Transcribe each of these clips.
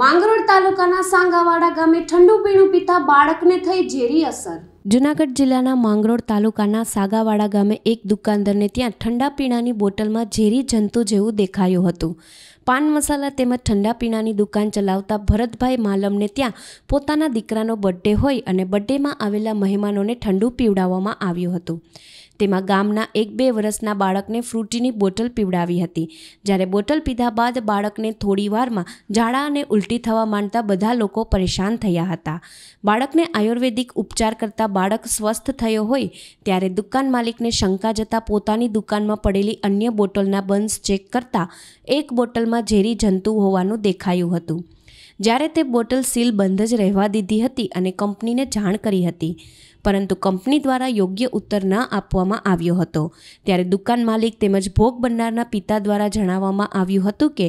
માંગરોળ તાલુકાના સાંગાવાડા ગામે ઠંડુ પીણું પીતા બાળકને થઈ ઝેરી અસર જૂનાગઢ જિલ્લાના માંગરોળ તાલુકાના સાગાવાડા ગામે એક દુકાનદારને ત્યાં ઠંડા પીણાની બોટલમાં ઝેરી જંતુ જેવું દેખાયું હતું પાન મસાલા તેમજ ઠંડા પીણાની દુકાન ચલાવતા ભરતભાઈ માલમને ત્યાં પોતાના દીકરાનો બર્થડે હોય અને બર્થડેમાં આવેલા મહેમાનોને ઠંડુ પીવડાવવામાં આવ્યું હતું તેમાં ગામના એક બે વર્ષના બાળકને ફ્રૂટીની બોટલ પીવડાવી હતી જ્યારે બોટલ પીધા બાદ બાળકને થોડી વારમાં ઝાડા અને ઉલટી થવા માંડતા બધા લોકો પરેશાન થયા હતા બાળકને આયુર્વેદિક ઉપચાર કરતા જતાં બાળક સ્વસ્થ થયો હોય ત્યારે દુકાન માલિકને શંકા જતાં પોતાની દુકાનમાં પડેલી અન્ય બોટલના બંસ ચેક કરતા એક બોટલમાં ઝેરી જંતુ હોવાનું દેખાયું હતું જ્યારે તે બોટલ સીલ બંધ જ રહેવા દીધી હતી અને કંપનીને જાણ કરી હતી પરંતુ કંપની દ્વારા યોગ્ય ઉત્તર ન આપવામાં આવ્યો હતો ત્યારે દુકાન માલિક તેમજ ભોગ બનનારના પિતા દ્વારા જણાવવામાં આવ્યું હતું કે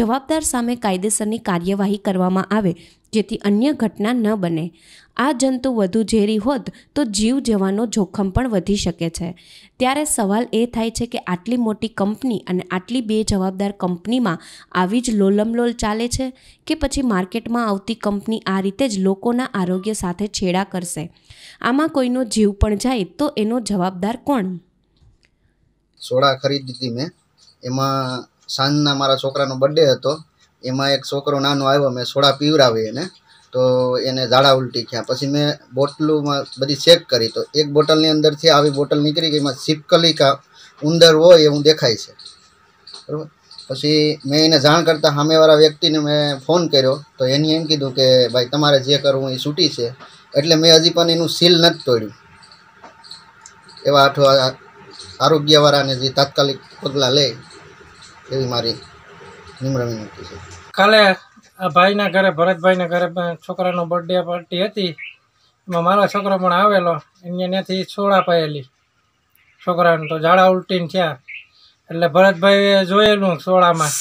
જવાબદાર સામે કાયદેસરની કાર્યવાહી કરવામાં આવે જેથી અન્ય ઘટના ન બને આ જંતુ વધુ ઝેરી હોત તો જીવ જવાનો જોખમ પણ વધી શકે છે ત્યારે સવાલ એ થાય છે કે આટલી મોટી કંપની અને આટલી બે જવાબદાર કંપનીમાં આવી જ લોલમલોલ ચાલે છે કે પછી માર્કેટમાં આવતી કંપની આ રીતે જ લોકોના આરોગ્ય સાથે છેડા કરશે આ આમાં કોઈનો જીવ પણ જાય તો એનો જવાબદાર કોણ સોડા ખરીદી મેં એમાં સાંજના મારા છોકરાનો બર્થડે હતો એમાં એક છોકરો નાનો આવ્યો મેં સોડા પીવરાવી એને તો એને ઝાડા ઉલટી થયા પછી મેં બોટલુમાં બધી ચેક કરી તો એક બોટલની અંદરથી આવી બોટલ નીકળી ગઈ એમાં સિપકલી ઉંદર હોય એવું દેખાય છે બરાબર પછી મેં એને જાણ કરતાં સામેવાળા વ્યક્તિને મેં ફોન કર્યો તો એની એમ કીધું કે ભાઈ તમારે જે કરવું એ છૂટી છે એટલે મેં હજી પણ એનું સીલ નથી તોડ્યું એવા આઠો આરોગ્યવાળાને જે તાત્કાલિક પગલાં લે એવી મારી નિમ્ર વિનંતી છે કાલે આ ભાઈના ઘરે ભરતભાઈના ઘરે છોકરાનો બર્થડે પાર્ટી હતી એમાં મારો છોકરો પણ આવેલો એની ત્યાંથી છોડા પાયેલી છોકરાને તો ઝાડા ઉલટીને થયા એટલે ભરતભાઈએ જોયેલું સોડામાં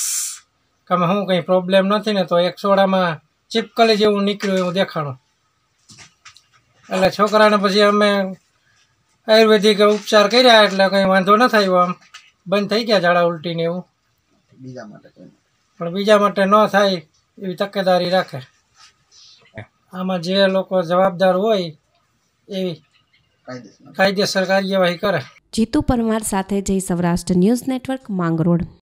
કે આમાં શું કંઈ પ્રોબ્લેમ નથી ને તો એક સોડામાં ચીપકલી જેવું નીકળ્યું એવું દેખાણું એટલે છોકરાને પછી અમે આયુર્વેદિક ઉપચાર કર્યા એટલે કંઈ વાંધો ન થયો આમ બંધ થઈ ગયા ઝાડા ઉલટીને એવું બીજા માટે પણ બીજા માટે ન થાય એવી તકેદારી રાખે આમાં જે લોકો જવાબદાર હોય એવી કાયદેસર કાર્યવાહી કરે જીતુ પરમાર સાથે જય સૌરાષ્ટ્ર ન્યૂઝ નેટવર્ક માંગરોળ